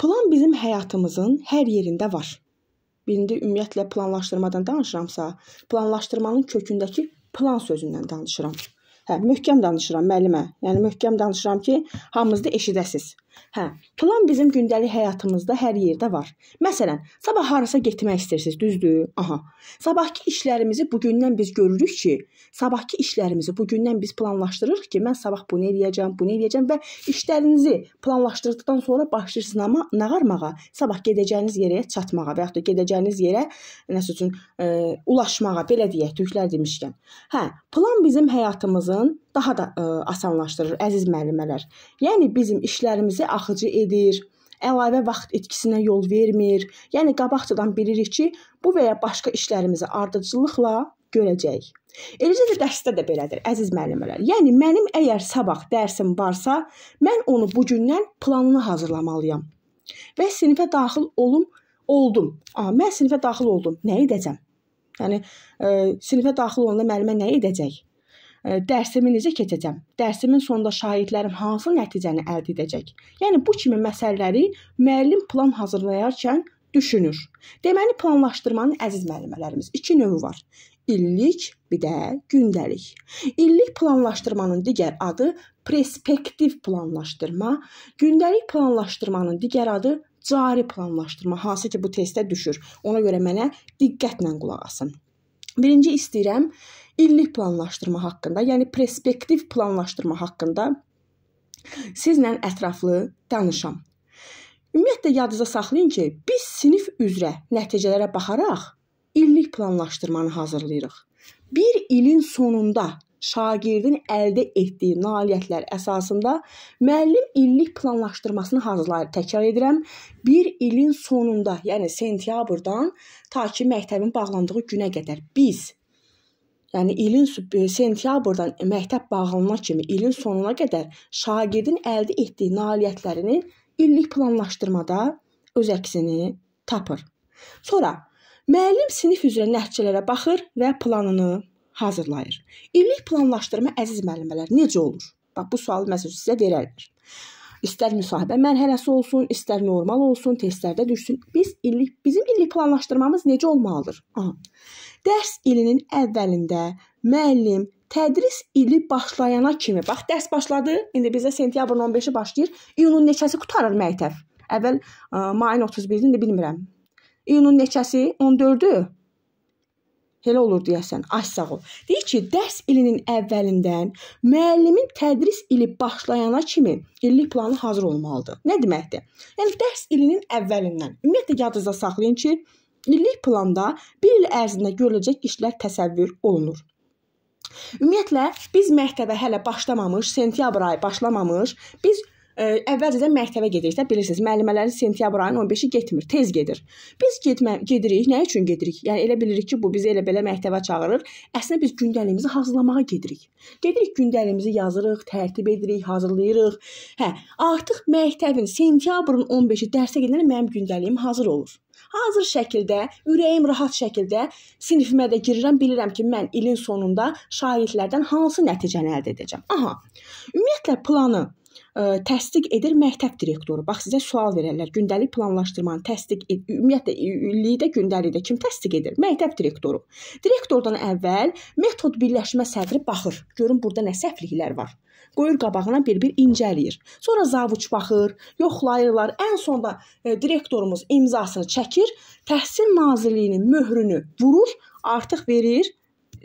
Plan bizim həyatımızın hər yerində var. Birində ümumiyyətlə planlaşdırmadan danışıramsa, planlaşdırmanın kökündəki plan sözündən danışıram. Hə, möhkəm danışıram müəllimə. Yəni möhkəm danışıram ki, hamınız da eşidəsiz. Hə, plan bizim gündəlik həyatımızda hər yerdə var. Məsələn, sabah harasa getmək istəyirsiniz, düzdür? Aha. Sabahkı işlərimizi bugündən biz görürük ki, sabahkı işlərimizi bugündən biz planlaşdırırıq ki, mən sabah bunu eləyəcəm, bunu eləyəcəm və işlərinizi planlaşdırdıqdan sonra başlayırsınız amma nağarmağa, sabah gedəcəyiniz yerə çatmağa və yaxud da gedəcəyiniz yerə nəsə üçün ə, e, ulaşmağa, belə deyək, tüklər demişkən. Hə, plan bizim həyatımızın daha da ə, e, asanlaşdırır əziz müəllimələr. Yəni bizim işlərimizi axıcı edir, əlavə vaxt itkisinə yol vermir. Yəni qabaqcadan bilirik ki, bu və ya başqa işlərimizi ardıcıllıqla görəcəyik. Eləcə də dərsdə də belədir, əziz müəllimələr. Yəni mənim əgər sabah dərsim varsa, mən onu bu gündən planını hazırlamalıyam. Və sinifə daxil olum, oldum. Aha, mən sinifə daxil oldum. Nə edəcəm? Yəni ə, e, sinifə daxil olanda müəllimə nə edəcək? E, dərsimi necə keçəcəm? Dərsimin sonunda şagirdlərim hansı nəticəni əldə edəcək? Yəni bu kimi məsələləri müəllim plan hazırlayarkən düşünür. Deməli planlaşdırmanın əziz müəllimələrimiz iki növü var. İllik, bir də gündəlik. İllik planlaşdırmanın digər adı prospektiv planlaşdırma, gündəlik planlaşdırmanın digər adı cari planlaşdırma, hansı ki bu testə düşür. Ona görə mənə diqqətlə qulaq asın. Birinci istəyirəm illik planlaşdırma haqqında, yəni perspektiv planlaşdırma haqqında sizlə ətraflı danışam. Ümumiyyətlə yadınızda saxlayın ki, biz sinif üzrə nəticələrə baxaraq illik planlaşdırmanı hazırlayırıq. Bir ilin sonunda şagirdin əldə etdiyi nailiyyətlər əsasında müəllim illik planlaşdırmasını hazırlayır. Təkrar edirəm, bir ilin sonunda, yəni sentyabrdan ta ki məktəbin bağlandığı günə qədər biz Yəni ilin e, sentyabrdan məktəb bağlanana kimi ilin sonuna qədər şagirdin əldə etdiyi nailiyyətlərini illik planlaşdırmada öz əksini tapır. Sonra müəllim sinif üzrə nəticələrə baxır və planını hazırlayır. İllik planlaşdırma əziz müəllimələr necə olur? Bax bu sualı məsəl sizə verərlər. İstər müsahibə mərhələsi olsun, istər normal olsun, testlərdə düşsün. Biz illik bizim illik planlaşdırmamız necə olmalıdır? Aha. Dərs ilinin əvvəlində müəllim tədris ili başlayana kimi, bax dərs başladı, indi bizdə sentyabrın 15-i başlayır, iyunun neçəsi qutarır məktəb? Əvvəl ə, mayın 31-ini də bilmirəm. İyunun neçəsi? 14-ü. Elə olur deyəsən, ay sağ ol. Deyir ki, dərs ilinin əvvəlindən müəllimin tədris ili başlayana kimi illik planı hazır olmalıdır. Nə deməkdir? Yəni dərs ilinin əvvəlindən. Ümumiyyətlə yadınızda saxlayın ki, illik planda 1 il ərzində görüləcək işlər təsəvvür olunur. Ümumiyyətlə biz məktəbə hələ başlamamış, sentyabr ayı başlamamış, biz əvvəlcədən məktəbə gedirik də, bilirsiniz, müəllimələri sentyabr ayının 15-i getmir, tez gedir. Biz getmə gedirik, nə üçün gedirik? Yəni elə bilirik ki, bu bizi elə belə məktəbə çağırır. Əslində biz gündəliyimizi hazırlamağa gedirik. Gedirik gündəliyimizi yazırıq, tərtib edirik, hazırlayırıq. Hə, artıq məktəbin sentyabrın 15-i dərsə gedəndə mənim gündəliyim hazır olur. Hazır şəkildə, ürəyim rahat şəkildə sinifimə də girirəm, bilirəm ki, mən ilin sonunda şagirdlərdən hansı nəticəni əldə edəcəm. Aha. Ümumiyyətlə planı təsdiq edir məktəb direktoru. Bax sizə sual verərlər. Gündəlik planlaşdırmanı təsdiq ümumiyyətlə illikdə gündəlikdə kim təsdiq edir? Məktəb direktoru. Direktordan əvvəl metod birləşmə sədri baxır. Görün burada nə səhvliklər var. Qoyur qabağına bir-bir incələyir. Sonra zavuç baxır, yoxlayırlar. Ən sonda e, direktorumuz imzasını çəkir, Təhsil Nazirliyinin möhrünü vurur, artıq verir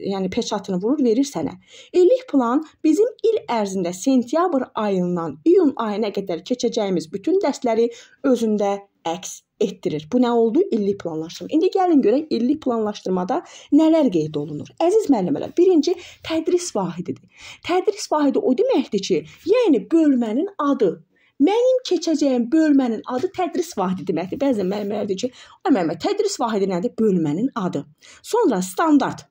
yəni peçatını vurur, verir sənə. İllik e, plan bizim il ərzində sentyabr ayından iyun ayına qədər keçəcəyimiz bütün dərsləri özündə əks etdirir. Bu nə oldu? İllik planlaşdırma. İndi gəlin görək illik planlaşdırmada nələr qeyd olunur. Əziz müəllimlər, birinci tədris vahididir. Tədris vahidi o deməkdir ki, yəni bölmənin adı Mənim keçəcəyim bölmənin adı tədris vahidi deməkdir. Bəzən müəllimlər deyir ki, "Ay müəllimə, tədris vahidi nədir? Bölmənin adı." Sonra standart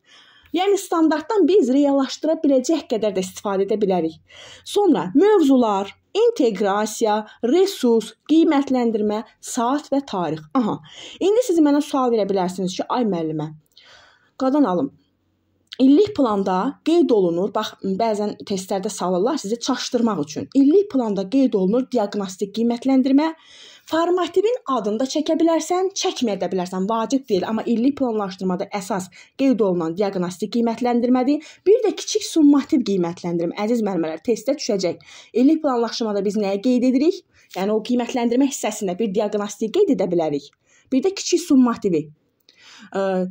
Yəni standartdan biz reallaşdıra biləcək qədər də istifadə edə bilərik. Sonra mövzular, inteqrasiya, resurs, qiymətləndirmə, saat və tarix. Aha. İndi siz mənə sual verə bilərsiniz ki, ay müəllimə, qadan alım. İllik planda qeyd olunur, bax bəzən testlərdə salırlar sizi çaşdırmaq üçün. İllik planda qeyd olunur diaqnostik qiymətləndirmə, Formativin adını da çəkə bilərsən, çəkməyə də bilərsən. Vacib deyil, amma illik planlaşdırmada əsas qeyd olunan diaqnostik qiymətləndirmədir. Bir də kiçik summativ qiymətləndirmə. Əziz müəllimlər, testə düşəcək. İllik planlaşdırmada biz nəyə qeyd edirik? Yəni o qiymətləndirmə hissəsində bir diaqnostik qeyd edə bilərik. Bir də kiçik summativi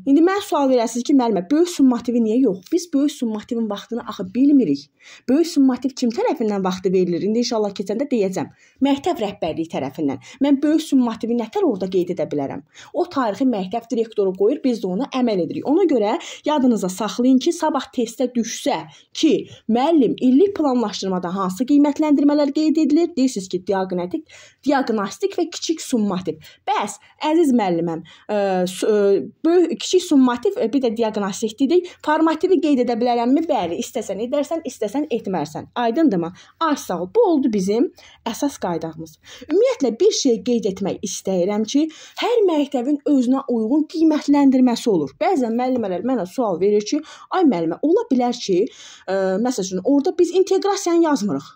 İndi mən sual verəsiniz ki, müəllimə, böyük summativ niyə yox? Biz böyük summativin vaxtını axı bilmirik. Böyük summativ kim tərəfindən vaxtı verilir? İndi inşallah keçəndə deyəcəm. Məktəb rəhbərliyi tərəfindən. Mən böyük summativi nətər orada qeyd edə bilərəm? O tarixi məktəb direktoru qoyur, biz də ona əməl edirik. Ona görə yadınıza saxlayın ki, sabah testə düşsə ki, müəllim illik planlaşdırmada hansı qiymətləndirmələr qeyd edilir? Deyirsiniz ki, diaqnostik, diaqnostik və kiçik summativ. Bəs əziz müəlliməm, ə, ə, Böyük kiçik summativ e, bir də diaqnostik dedik. Formativi qeyd edə bilərəmmi? Bəli, istəsən edərsən, istəsən etmərsən. Aydındırmı? Ay sağ ol. Bu oldu bizim əsas qaydamız. Ümumiyyətlə bir şey qeyd etmək istəyirəm ki, hər məktəbin özünə uyğun qiymətləndirməsi olur. Bəzən müəllimələr mənə sual verir ki, ay müəllimə, ola bilər ki, ə, e, məsəl üçün orada biz inteqrasiyanı yazmırıq.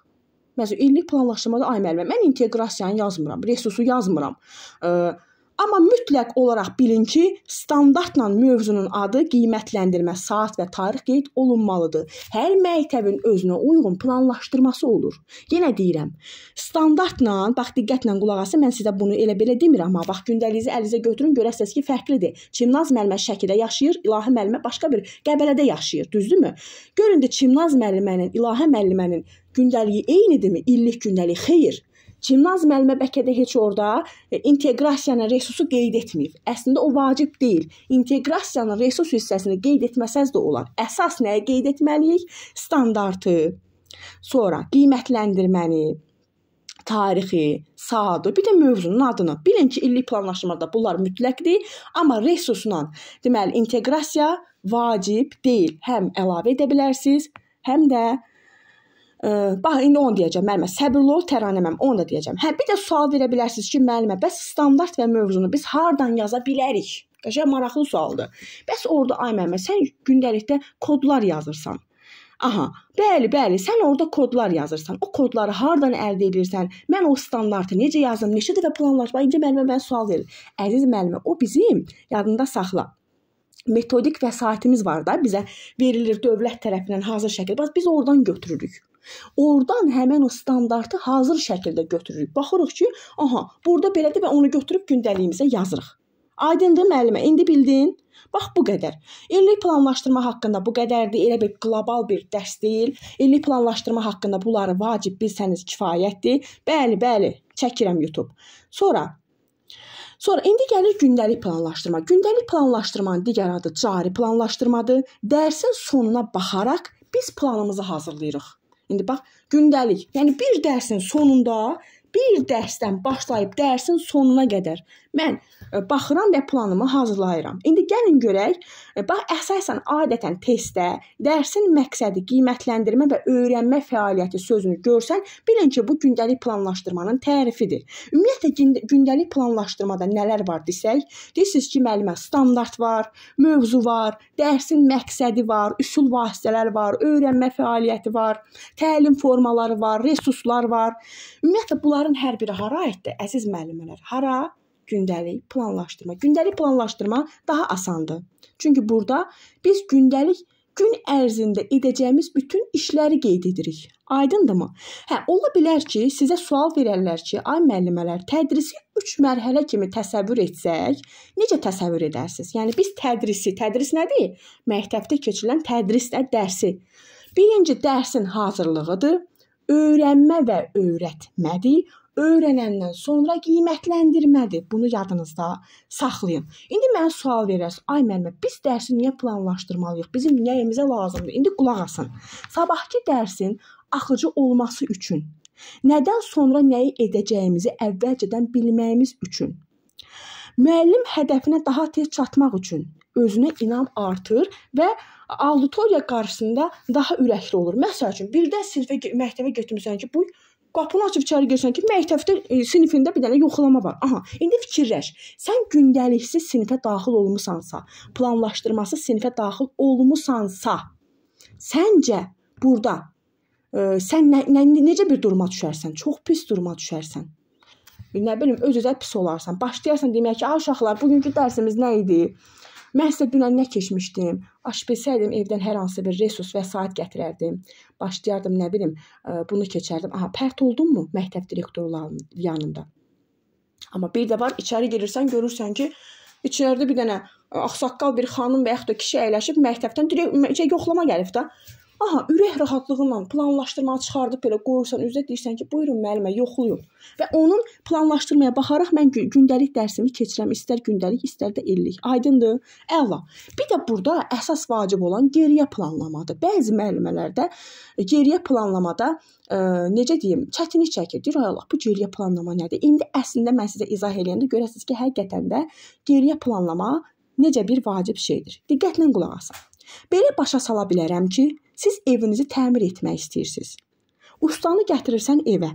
Məsələn, illik planlaşdırmada ay müəllimə, mən inteqrasiyanı yazmıram, resursu yazmıram. Ə, e, Amma mütləq olaraq bilin ki, standartla mövzunun adı, qiymətləndirmə, saat və tarix qeyd olunmalıdır. Hər məktəbin özünə uyğun planlaşdırması olur. Yenə deyirəm, standartla, bax diqqətlə qulaq asın, mən sizə bunu elə belə demirəm, amma bax gündəliyinizi əlinizə götürün, görəsiniz ki, fərqlidir. Çimnaz müəllimə Şəkidə yaşayır, İlahi müəllimə başqa bir Qəbələdə yaşayır, düzdürmü? Görün də Çimnaz müəllimənin, İlahi müəllimənin gündəliyi eynidirmi? İllik gündəlik? Xeyr. Çimnaz müəllimə bəlkə də heç orada e, inteqrasiyanın resursu qeyd etməyib. Əslində o vacib deyil. İnteqrasiyanın resurs hissəsini qeyd etməsəz də olar. Əsas nəyə qeyd etməliyik? Standartı. Sonra qiymətləndirməni, tarixi, saatı, bir də mövzunun adını. Bilin ki, illik planlaşmada bunlar mütləqdir, amma resursla, deməli inteqrasiya vacib deyil. Həm əlavə edə bilərsiniz, həm də bax indi onu deyəcəm müəllimə. Səbirli ol, təranəməm, onu da deyəcəm. Hə, bir də sual verə bilərsiniz ki, müəllimə, bəs standart və mövzunu biz hardan yaza bilərik? Qəşəng maraqlı sualdır. Bəs orada ay müəllimə, sən gündəlikdə kodlar yazırsan. Aha, bəli, bəli, sən orada kodlar yazırsan. O kodları hardan əldə edirsən? Mən o standartı necə yazım? Neçə dəfə planlaşma? İncə müəllimə mən sual verir. Əziz müəllimə, o bizim yadında saxla metodik vəsaitimiz var da bizə verilir dövlət tərəfindən hazır şəkildə. Bax biz oradan götürürük. Oradan həmin o standartı hazır şəkildə götürürük. Baxırıq ki, aha, burada belədir və onu götürüb gündəliyimizə yazırıq. Aydındır müəllimə, indi bildin? Bax bu qədər. İllik planlaşdırma haqqında bu qədərdir. Elə bir qlobal bir dərs deyil. İllik planlaşdırma haqqında bunları vacib bilsəniz kifayətdir. Bəli, bəli, çəkirəm YouTube. Sonra Sonra indi gəlir gündəlik planlaşdırma. Gündəlik planlaşdırmanın digər adı cari planlaşdırmadır. Dərsin sonuna baxaraq biz planımızı hazırlayırıq. İndi bax, gündəlik. Yəni bir dərsin sonunda, bir dərsdən başlayıb dərsin sonuna qədər mən e, baxıram və planımı hazırlayıram. İndi gəlin görək, e, bax əsasən adətən testdə dərsin məqsədi qiymətləndirmə və öyrənmə fəaliyyəti sözünü görsən, bilin ki, bu gündəlik planlaşdırmanın tərifidir. Ümumiyyətlə gündəlik planlaşdırmada nələr var desək, deyirsiniz ki, müəllimə standart var, mövzu var, dərsin məqsədi var, üsul vasitələr var, öyrənmə fəaliyyəti var, təlim formaları var, resurslar var. Ümumiyyətlə bunların hər biri hara aiddir, əziz müəllimələr? Hara? gündəlik planlaşdırma. Gündəlik planlaşdırma daha asandır. Çünki burada biz gündəlik gün ərzində edəcəyimiz bütün işləri qeyd edirik. Aydındırmı? Hə, ola bilər ki, sizə sual verərlər ki, ay müəllimələr, tədrisi 3 mərhələ kimi təsəvvür etsək, necə təsəvvür edərsiniz? Yəni biz tədrisi, tədris nədir? Məktəbdə keçirilən tədrisdə dərsi. Birinci dərsin hazırlığıdır, öyrənmə və öyrətmədir öyrənəndən sonra qiymətləndirmədir. Bunu yadınızda saxlayın. İndi mənə sual verərsiz. Ay müəllimə, biz dərsi niyə planlaşdırmalıyıq? Bizim nəyimizə lazımdır? İndi qulaq asın. Sabahki dərsin axıcı olması üçün nədən sonra nəyi edəcəyimizi əvvəlcədən bilməyimiz üçün müəllim hədəfinə daha tez çatmaq üçün özünə inam artır və auditoriya qarşısında daha ürəkli olur. Məsəl üçün, birdən sinifə məktəbə getmirsən ki, bu Qapını açıb içəri girsən ki, məktəbdə e, sinifində bir dənə yoxlama var. Aha, indi fikirləş. Sən gündəliksiz sinifə daxil olmusansa, planlaşdırması sinifə daxil olmusansa, səncə burada ə, e, sən nə, nə, necə bir duruma düşərsən? Çox pis duruma düşərsən. E, nə bilim, öz-özə pis olarsan. Başlayarsan demək ki, "Ay uşaqlar, bugünkü dərsimiz nə idi? Mən isə dünən nə keçmişdim? Aşbesəydim evdən hər hansı bir resurs vəsait gətirərdim. Başlayardım, nə bilim, e, bunu keçərdim. Aha, pərt oldummu məktəb direktorlarının yanında? Amma bir də var, içəri girirsən, görürsən ki, içəridə bir dənə e, ağsaqqal bir xanım və yaxud da kişi əyləşib məktəbdən direkt şey, yoxlama gəlib də. Aha, ürək rahatlığı ilə planlaşdırmanı çıxardıb belə qoyursan üzə deyirsən ki, buyurun müəllimə, yoxluyum. Və onun planlaşdırmaya baxaraq mən gündəlik dərsimi keçirəm, istər gündəlik, istər də illik. Aydındır? Əla. Bir də burada əsas vacib olan geriyə planlamadır. Bəzi müəllimələrdə e, geriyə planlamada ə, e, necə deyim, çətinlik çəkir. Deyir, ay Allah, bu geriyə planlama nədir? İndi əslində mən sizə izah eləyəndə görəsiniz ki, həqiqətən də geriyə planlama necə bir vacib şeydir. Diqqətlə qulaq asın. Belə başa sala bilərəm ki, siz evinizi təmir etmək istəyirsiniz. Ustanı gətirirsən evə.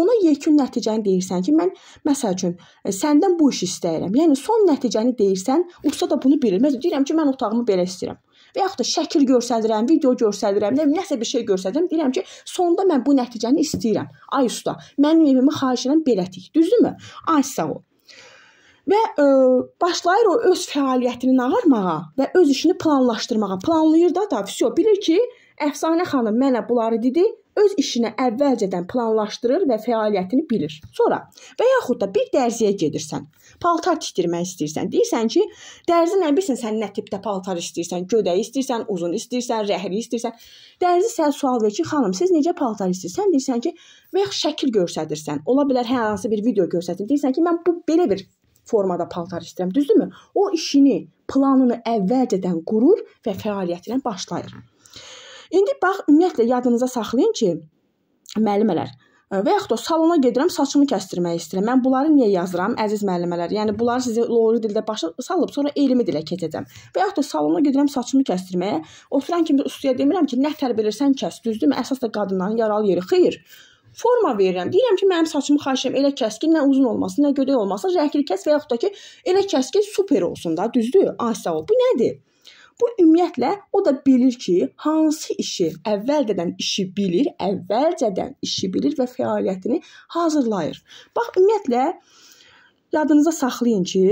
Ona yekun nəticəni deyirsən ki, mən məsəl üçün e, səndən bu işi istəyirəm. Yəni son nəticəni deyirsən, usta da bunu bilməz. Deyirəm ki, mən otağımı belə istəyirəm. Və yaxud da şəkil göstərirəm, video göstərirəm, nə nəsə bir şey göstərirəm, deyirəm ki, sonda mən bu nəticəni istəyirəm. Ay usta, mənim evimi xahiş edirəm belətik. Düzdürmü? Ay sağ ol və ə, e, başlayır o öz fəaliyyətini nağarmağa və öz işini planlaşdırmağa. Planlayır da, da, vəsio bilir ki, Əfsanə xanım mənə bunları dedi, öz işini əvvəlcədən planlaşdırır və fəaliyyətini bilir. Sonra və yaxud da bir dərziyə gedirsən, paltar tikdirmək istəyirsən. Deyirsən ki, dərzi nə bilsin sən nə tipdə paltar istəyirsən, gödəyi istəyirsən, uzun istəyirsən, rəhli istəyirsən. Dərzi sən sual verir ki, xanım, siz necə paltar istəyirsən? Deyirsən ki, və yaxud şəkil göstərirsən. Ola bilər hər hansı bir video göstərsin. Deyirsən ki, mən bu belə bir formada paltar istəyirəm, düzdürmü? O işini, planını əvvəlcədən qurur və fəaliyyətinə başlayır. İndi bax ümumiyyətlə yadınıza saxlayın ki, müəllimələr e, və yaxud da salona gedirəm, saçımı kəsdirmək istəyirəm. Mən bunları niyə yazıram, əziz müəllimələr? Yəni bunları sizə lori dildə başa salıb sonra elmi dilə keçəcəm. Və yaxud da salona gedirəm, saçımı kəsdirməyə. Oturan kimi ustaya demirəm ki, nə tər bilirsən kəs, düzdürmü? Əsas da qadınların yaralı yeri. Xeyr forma verirəm. Deyirəm ki, mənim saçımı xahiş edirəm elə kəskin, nə uzun olmasın, nə gödək olmasın, rəngli kəs və yaxud da ki, elə kəskin super olsun da, düzdür? Asə ol. Bu nədir? Bu ümumiyyətlə o da bilir ki, hansı işi əvvəlcədən işi bilir, əvvəlcədən işi bilir və fəaliyyətini hazırlayır. Bax ümumiyyətlə yadınıza saxlayın ki,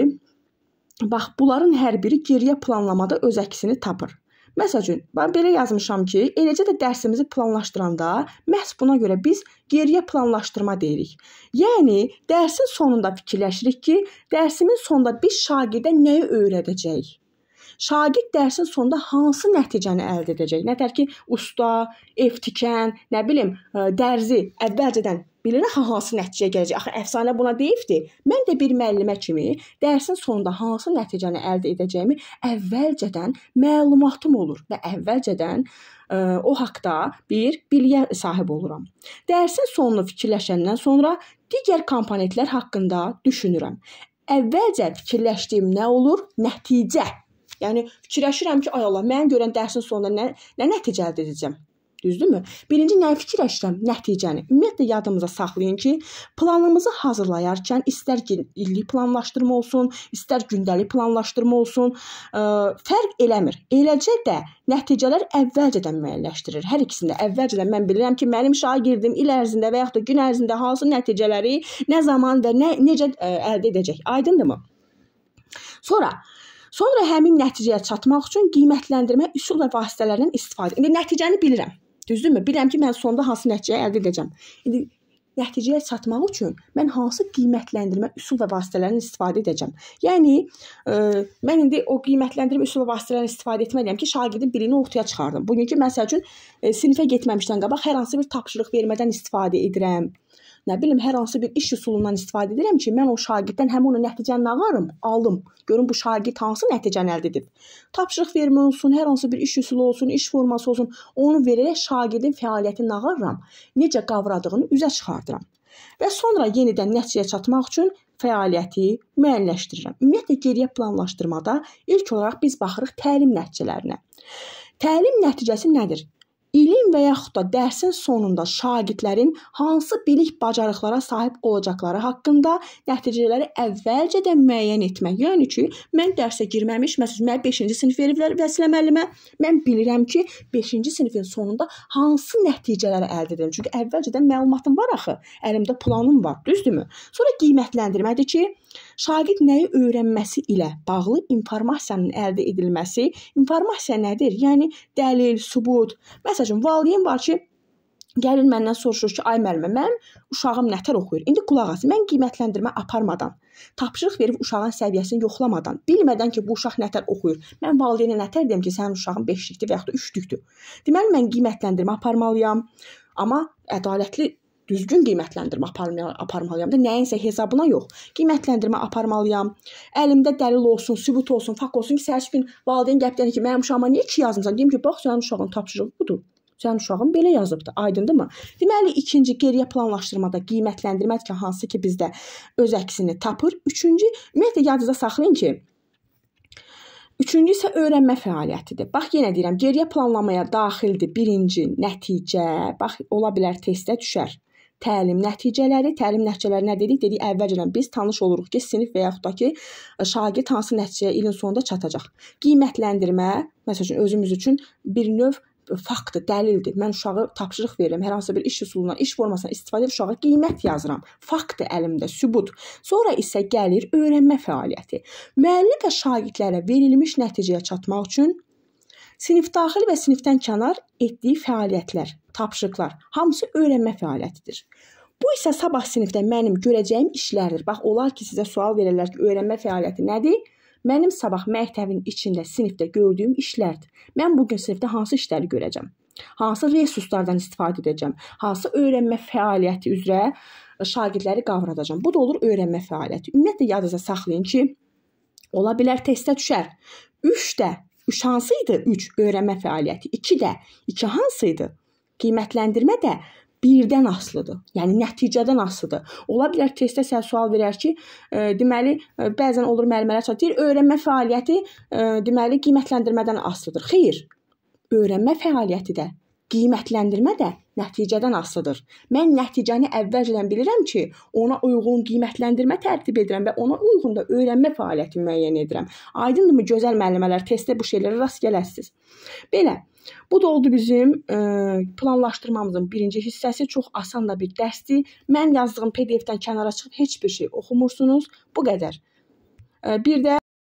bax bunların hər biri geriyə planlamada öz əksini tapır. Məsəl üçün, mən belə yazmışam ki, eləcə də dərsimizi planlaşdıranda məhz buna görə biz geriyə planlaşdırma deyirik. Yəni dərsin sonunda fikirləşirik ki, dərsimin sonunda biz şagirdə nəyi öyrədəcəyik? Şagird dərsin sonunda hansı nəticəni əldə edəcək? Nətər ki, usta, ev tikən, nə bilim, dərzi əvvəlcədən bilirəm hansı nəticəyə gələcək. Axı əfsanə buna deyibdi. Mən də bir müəllimə kimi dərsin sonunda hansı nəticəni əldə edəcəyimi əvvəlcədən məlumatım olur və əvvəlcədən ə, e, o haqqda bir biliyə sahib oluram. Dərsin sonunu fikirləşəndən sonra digər komponentlər haqqında düşünürəm. Əvvəlcə fikirləşdiyim nə olur? Nəticə. Yəni fikirləşirəm ki, ay Allah, mən görən dərsin sonunda nə nə nəticə əldə edəcəm? düzdürmü? Birinci nəyi fikirləşirəm? Nəticəni. Ümumiyyətlə yadımıza saxlayın ki, planımızı hazırlayarkən istər illik planlaşdırma olsun, istər gündəlik planlaşdırma olsun, ə, e, fərq eləmir. Eləcə də nəticələr əvvəlcədən müəyyənləşdirir. Hər ikisində əvvəlcədən mən bilirəm ki, mənim şagirdim il ərzində və yaxud da gün ərzində hansı nəticələri, nə zaman və nə necə ə, e, əldə edəcək. Aydındırmı? Sonra Sonra həmin nəticəyə çatmaq üçün qiymətləndirmə üsul və vasitələrindən istifadə. İndi nəticəni bilirəm. Düzdürmü? Bilirəm ki, mən sonda hansı nəticə əldə edəcəm. İndi nəticəyə çatmaq üçün mən hansı qiymətləndirmə üsul və vasitələrindən istifadə edəcəm? Yəni ə, e, mən indi o qiymətləndirmə üsul və vasitələrindən istifadə etməliyəm ki, şagirdin birini ortaya çıxardım. Bugünkü məsəl üçün ə, e, sinifə getməmişdən qabaq hər hansı bir tapşırıq vermədən istifadə edirəm. Nə bilim, hər hansı bir iş üsulundan istifadə edirəm ki, mən o şagirddən həm onun nəticəni ağarım, alım, görüm bu şagird hansı nəticəni əldə edib. Tapşırıq vermə olsun, hər hansı bir iş üsulu olsun, iş forması olsun, onu verərək şagirdin fəaliyyətini ağarıram, necə qavradığını üzə çıxardıram və sonra yenidən nəticəyə çatmaq üçün fəaliyyəti müəyyənləşdirirəm. Ümumiyyətlə geriyə planlaşdırmada ilk olaraq biz baxırıq təlim nəticələrinə. Təlim nəticəsi nədir? və yaxud da dərsin sonunda şagirdlərin hansı bilik-bacarıqlara sahib olacaqları haqqında nəticələri əvvəlcədən müəyyən etmək. Yəni ki, mən dərsə girməmiş, məsələn, mənə 5-ci sinif veriblər Vəsilə müəllimə. Mən bilirəm ki, 5-ci sinifin sonunda hansı nəticələri əldə edirəm. Çünki əvvəlcədən məlumatım var axı. Əlimdə planım var, düzdürmü? Sonra qiymətləndirmədir ki, Şagird nəyi öyrənməsi ilə bağlı informasiyanın əldə edilməsi. İnformasiya nədir? Yəni dəlil, sübut. Məsələn, valideyn taleyim var ki, gəlin məndən soruşur ki, ay müəllimə, mənim uşağım nətər oxuyur? İndi qulaq as. Mən qiymətləndirmə aparmadan, tapşırıq verib uşağın səviyyəsini yoxlamadan, bilmədən ki, bu uşaq nətər oxuyur. Mən valideynə nətər deyim ki, sənin uşağın 5-likdir və yaxud da 3-lükdür. Deməli mən qiymətləndirmə aparmalıyam, amma ədalətli düzgün qiymətləndirmə aparmalıyam da nəyinsə hesabına yox. Qiymətləndirmə aparmalıyam. Əlimdə dəlil olsun, sübut olsun, fakt olsun ki, səhər gün valideyn gəlib deyir ki, mənim uşağıma niyə 2 yazmısan? Deyim ki, bax sənin uşağın tapşırığı budur. Can uşağım belə yazıbdı. Aydındırmı? Deməli, ikinci geriyə planlaşdırmada qiymətləndirmək ki, hansı ki bizdə öz əksini tapır. Üçüncü, ümumiyyətlə yadınızda saxlayın ki, Üçüncü isə öyrənmə fəaliyyətidir. Bax yenə deyirəm, geriyə planlamaya daxildir birinci nəticə. Bax ola bilər testə düşər. Təlim nəticələri, təlim nəticələri nə dedik? Dedik əvvəlcədən biz tanış oluruq ki, sinif və yaxud da ki, e, şagird hansı nəticəyə ilin sonunda çatacaq. Qiymətləndirmə, məsəl üçün özümüz üçün bir növ faktdır, dəlildir. Mən uşağı tapşırıq verirəm, hər hansısa bir iş üsulundan, iş formasından istifadə edib uşağa qiymət yazıram. Faktdır əlimdə, sübut. Sonra isə gəlir öyrənmə fəaliyyəti. Müəllim və şagirdlərə verilmiş nəticəyə çatmaq üçün sinif daxil və sinifdən kənar etdiyi fəaliyyətlər, tapşırıqlar hamısı öyrənmə fəaliyyətidir. Bu isə sabah sinifdə mənim görəcəyim işlərdir. Bax, onlar ki sizə sual verərlər ki, öyrənmə fəaliyyəti nədir? Mənim sabah məktəbin içində sinifdə gördüyüm işlərdir. Mən bu gün sinifdə hansı işləri görəcəm? Hansı resurslardan istifadə edəcəm? Hansı öyrənmə fəaliyyəti üzrə e, şagirdləri qavradacam? Bu da olur öyrənmə fəaliyyəti. Ümumiyyətlə yadınızda saxlayın ki, ola bilər testə düşər. 3 də 3 hansı idi? 3 öyrənmə fəaliyyəti. 2 də 2 hansı idi? Qiymətləndirmə də birdən asılıdır. Yəni nəticədən asılıdır. Ola bilər testdə sənə sual verər ki, e, deməli e, bəzən olur müəllimlərə çat deyir, öyrənmə fəaliyyəti e, deməli qiymətləndirmədən asılıdır. Xeyr. Öyrənmə fəaliyyəti də qiymətləndirmə də nəticədən asılıdır. Mən nəticəni əvvəlcədən bilirəm ki, ona uyğun qiymətləndirmə tərtib edirəm və ona uyğun da öyrənmə fəaliyyəti müəyyən edirəm. Aydındırmı gözəl müəllimələr testdə bu şeylərə rast gələsiniz. Belə Bu da oldu bizim e, planlaşdırmamızın birinci hissəsi. Çox asan da bir dərsdir. Mən yazdığım PDF-dən kənara çıxıb heç bir şey oxumursunuz. Bu qədər. E, bir də